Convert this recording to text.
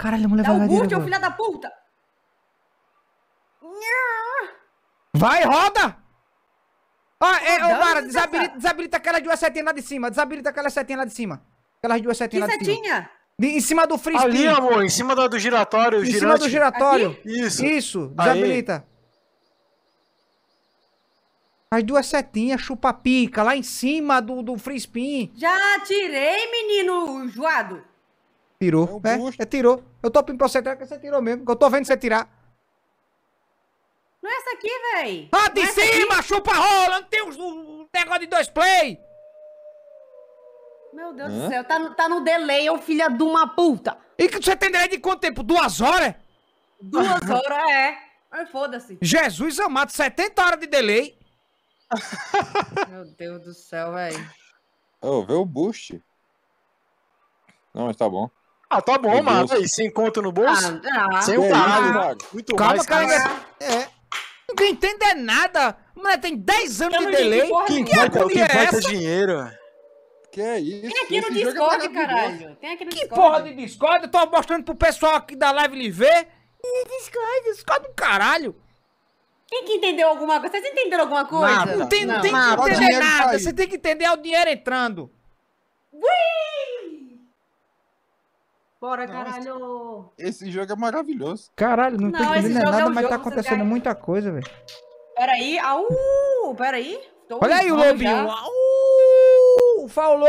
Caralho, a mulher Dá vai filha da puta! Vai, roda! Ó, ah, é, ô, Mara, desabilita, desabilita aquela duas setinhas lá de cima. Desabilita aquela setinha lá de cima. Aquelas duas setinhas lá de cima. setinha? em cima do frisbee. Ali, amor, em cima do, do giratório. Em girante. cima do giratório. Aqui? Isso. Isso, desabilita. Aí. As duas setinhas, chupa-pica, lá em cima do, do free spin. Já tirei, menino joado. Tirou. É, é, é, tirou. Eu tô pedindo pra você tirar, que você tirou mesmo. Que eu tô vendo você tirar. Não é essa aqui, véi. Ah, de é cima, aqui? chupa rola. Não tem um negócio de dois play. Meu Deus Hã? do céu, tá, no, tá no delay, ô filha de uma puta. E que você tem delay de quanto tempo? Duas horas? Duas ah. horas, é. Mas foda-se. Jesus amado, 70 horas de delay. Meu Deus do céu, véi. Ô, oh, vê o boost. Não, mas tá bom. Ah, tá bom, mano. Aí, sem conta no bolso? Ah, ah, sem o caralho, mano. Muito Calma, mais, cara. É. é. Ninguém entende é nada. Mano, tem 10 anos de delay. Quem que importa, que importa é dinheiro. Que é isso? Tem aqui no é Discord, caralho. Tem aqui no que Discord. Que porra de Discord? Eu tô mostrando pro pessoal aqui da live lhe ver. Discord, Discord do caralho. Quem que entendeu alguma coisa? Vocês entenderam alguma coisa? Não, não tem, não, tem que entender nada. Você tem que entender o dinheiro entrando. Bora, caralho! Esse jogo é maravilhoso. Caralho, não, não tô entendendo nada, é um mas tá jogo, tá acontecendo muita coisa, velho. Peraí, au! Peraí. Olha aí o lobinho! Au! Falou.